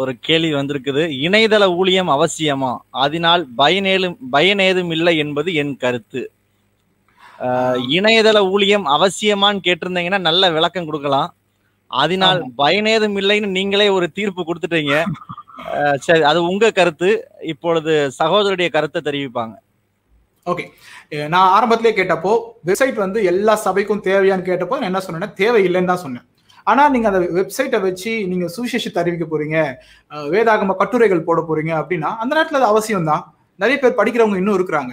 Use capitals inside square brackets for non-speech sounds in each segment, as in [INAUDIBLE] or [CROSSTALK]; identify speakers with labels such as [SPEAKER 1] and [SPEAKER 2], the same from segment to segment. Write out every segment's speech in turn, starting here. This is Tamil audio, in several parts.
[SPEAKER 1] ஒரு கேள்வி வந்திருக்குது இணையதள ஊழியம் அவசியமா அதனால் பயனேலும் பயன் ஏதும் இல்லை என்பது என் கருத்து இணையதள ஊழியம் அவசியமான்னு கேட்டிருந்தீங்கன்னா நல்ல விளக்கம் கொடுக்கலாம் அதனால் பயனேதும் இல்லைன்னு நீங்களே ஒரு தீர்ப்பு கொடுத்துட்டீங்க சரி அது உங்க கருத்து இப்பொழுது சகோதரருடைய கருத்தை தெரிவிப்பாங்க
[SPEAKER 2] ஓகே நான் ஆரம்பத்திலே கேட்டப்போ வெப்சைட் வந்து எல்லா சபைக்கும் தேவையான்னு கேட்டப்போ நான் என்ன சொன்னேன்னா இல்லைன்னு தான் சொன்னேன் ஆனா நீங்க அந்த வெப்சைட்டை வச்சு நீங்க சுவிசேஷத்தை அறிவிக்க போறீங்க வேதாகம கட்டுரைகள் போட போறீங்க அப்படின்னா அந்த நேரத்துல அது அவசியம் தான் நிறைய பேர் படிக்கிறவங்க இன்னும் இருக்கிறாங்க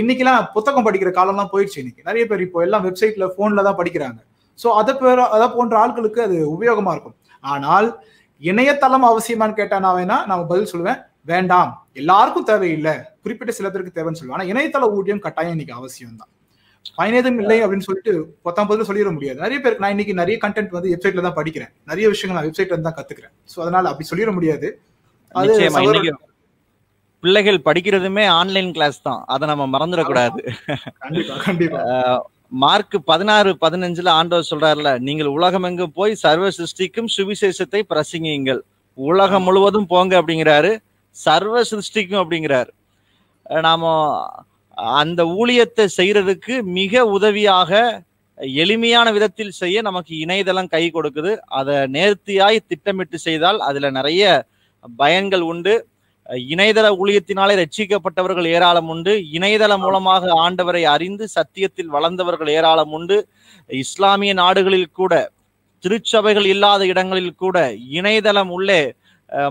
[SPEAKER 2] இன்னைக்கெல்லாம் புத்தகம் படிக்கிற காலம்லாம் போயிடுச்சு இன்னைக்கு நிறைய பேர் இப்போ எல்லாம் வெப்சைட்ல போன்ல தான் படிக்கிறாங்க ஸோ அதை பேர் அதை போன்ற ஆட்களுக்கு அது உபயோகமா இருக்கும் ஆனால் இணையதளம் அவசியமானு கேட்டா நான் வேணா நான் பதில் சொல்லுவேன் வேண்டாம் எல்லாருக்கும் தேவையில்லை குறிப்பிட்ட சில பேருக்கு தேவைன்னு சொல்லுவேன் ஆனால் இணையதள ஊழியம் கட்டாயம் இன்னைக்கு அவசியம் தான் பயனேதும் இல்லை அப்படின்னு சொல்லிட்டு பத்தொன்பதுல சொல்லிட முடியாது நிறைய பேருக்கு நான் இன்னைக்கு நிறைய கண்டென்ட் வந்து வெப்சைட்ல தான் படிக்கிறேன் நிறைய விஷயங்கள் நான் வெப்சைட்ல தான் கத்துக்கிறேன் சோ அதனால அப்படி சொல்லிட முடியாது
[SPEAKER 1] பிள்ளைகள் படிக்கிறதுமே ஆன்லைன் கிளாஸ் தான் அதை நம்ம மறந்துடக்கூடாது [LAUGHS] மார்க் பதினாறு பதினஞ்சுல ஆண்டவர் சொல்றாருல நீங்கள் உலகம் எங்க போய் சர்வ சிருஷ்டிக்கும் சுவிசேஷத்தை பிரசங்கியுங்கள் உலகம் முழுவதும் போங்க அப்படிங்கிறாரு சர்வ சிருஷ்டிக்கும் அப்படிங்கிறாரு நாம அந்த ஊழியத்தை செய்யறதுக்கு மிக உதவியாக எளிமையான விதத்தில் செய்ய நமக்கு இணையதளம் கை கொடுக்குது அதை நேர்த்தியாய் திட்டமிட்டு செய்தால் அதுல நிறைய பயன்கள் உண்டு இணையதள ஊழியத்தினாலே ரட்சிக்கப்பட்டவர்கள் ஏராளம் உண்டு இணையதளம் மூலமாக ஆண்டவரை அறிந்து சத்தியத்தில் வளர்ந்தவர்கள் ஏராளம் உண்டு இஸ்லாமிய நாடுகளில் கூட திருச்சபைகள் இல்லாத இடங்களில் கூட இணையதளம் உள்ளே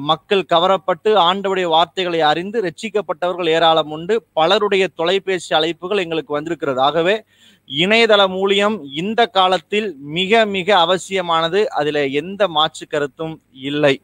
[SPEAKER 1] மக்கள் கவரப்பட்டு ஆண்டவுடைய வார்த்தைகளை அறிந்து ரட்சிக்கப்பட்டவர்கள் ஏராளம் உண்டு பலருடைய தொலைபேசி அழைப்புகள் எங்களுக்கு வந்திருக்கிறது ஆகவே இணையதள மூலியம் இந்த காலத்தில் மிக மிக அவசியமானது அதில் எந்த மாற்று கருத்தும் இல்லை